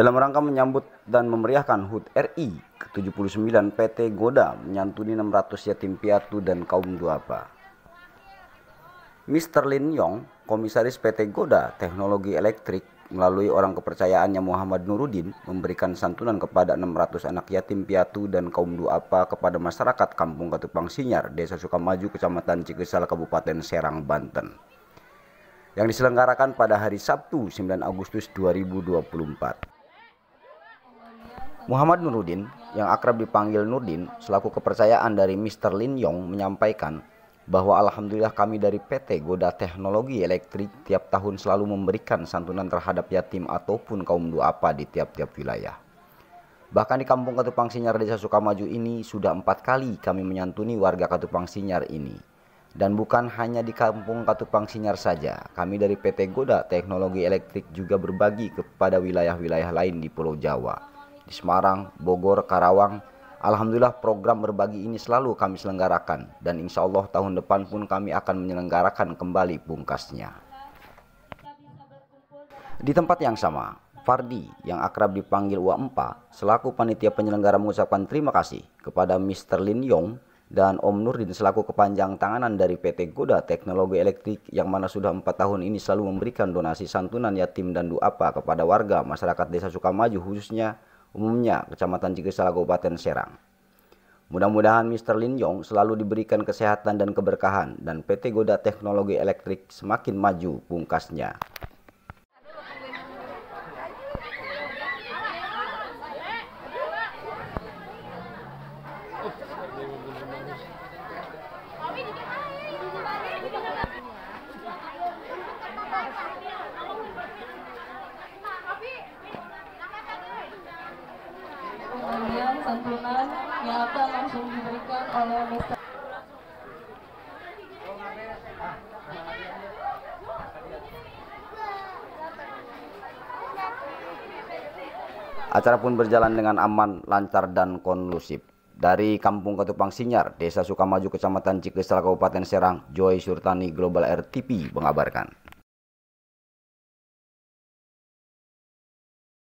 Dalam rangka menyambut dan memeriahkan HUT RI ke-79 PT Goda menyantuni 600 yatim piatu dan kaum duafa. Mr. Lin Yong, komisaris PT Goda Teknologi Elektrik melalui orang kepercayaannya Muhammad Nuruddin memberikan santunan kepada 600 anak yatim piatu dan kaum duafa kepada masyarakat Kampung Ketupang Sinyar, Desa Sukamaju, Kecamatan Cikesal, Kabupaten Serang, Banten yang diselenggarakan pada hari Sabtu 9 Agustus 2024. Muhammad Nurudin, yang akrab dipanggil Nurdin, selaku kepercayaan dari Mr. Lin Yong menyampaikan bahwa alhamdulillah kami dari PT Goda Teknologi Elektrik tiap tahun selalu memberikan santunan terhadap yatim ataupun kaum duafa di tiap-tiap wilayah. Bahkan di Kampung Katupang Sinyar Desa Sukamaju ini sudah empat kali kami menyantuni warga Katupang Sinyar ini. Dan bukan hanya di Kampung Katupang Sinyar saja, kami dari PT Goda Teknologi Elektrik juga berbagi kepada wilayah-wilayah lain di Pulau Jawa di Semarang, Bogor, Karawang. Alhamdulillah program berbagi ini selalu kami selenggarakan dan insya Allah tahun depan pun kami akan menyelenggarakan kembali bungkasnya. Di tempat yang sama, Fardi yang akrab dipanggil Wa Empa selaku panitia penyelenggara mengucapkan terima kasih kepada Mr. Lin Yong dan Om Nurdin selaku kepanjang tanganan dari PT Goda Teknologi Elektrik yang mana sudah empat tahun ini selalu memberikan donasi santunan yatim dan duapa kepada warga masyarakat desa Sukamaju khususnya umumnya Kecamatan Cikisala Kabupaten Serang. Mudah-mudahan Mr. Lin Yong selalu diberikan kesehatan dan keberkahan dan PT Goda Teknologi Elektrik semakin maju pungkasnya. santunan yang akan langsung diberikan oleh Mr. Acara pun berjalan dengan aman, lancar, dan kondusif. Dari Kampung Ketupang Sinyar, Desa Sukamaju, Kecamatan Cikesal, Kabupaten Serang, Joy Surtani Global RTP mengabarkan.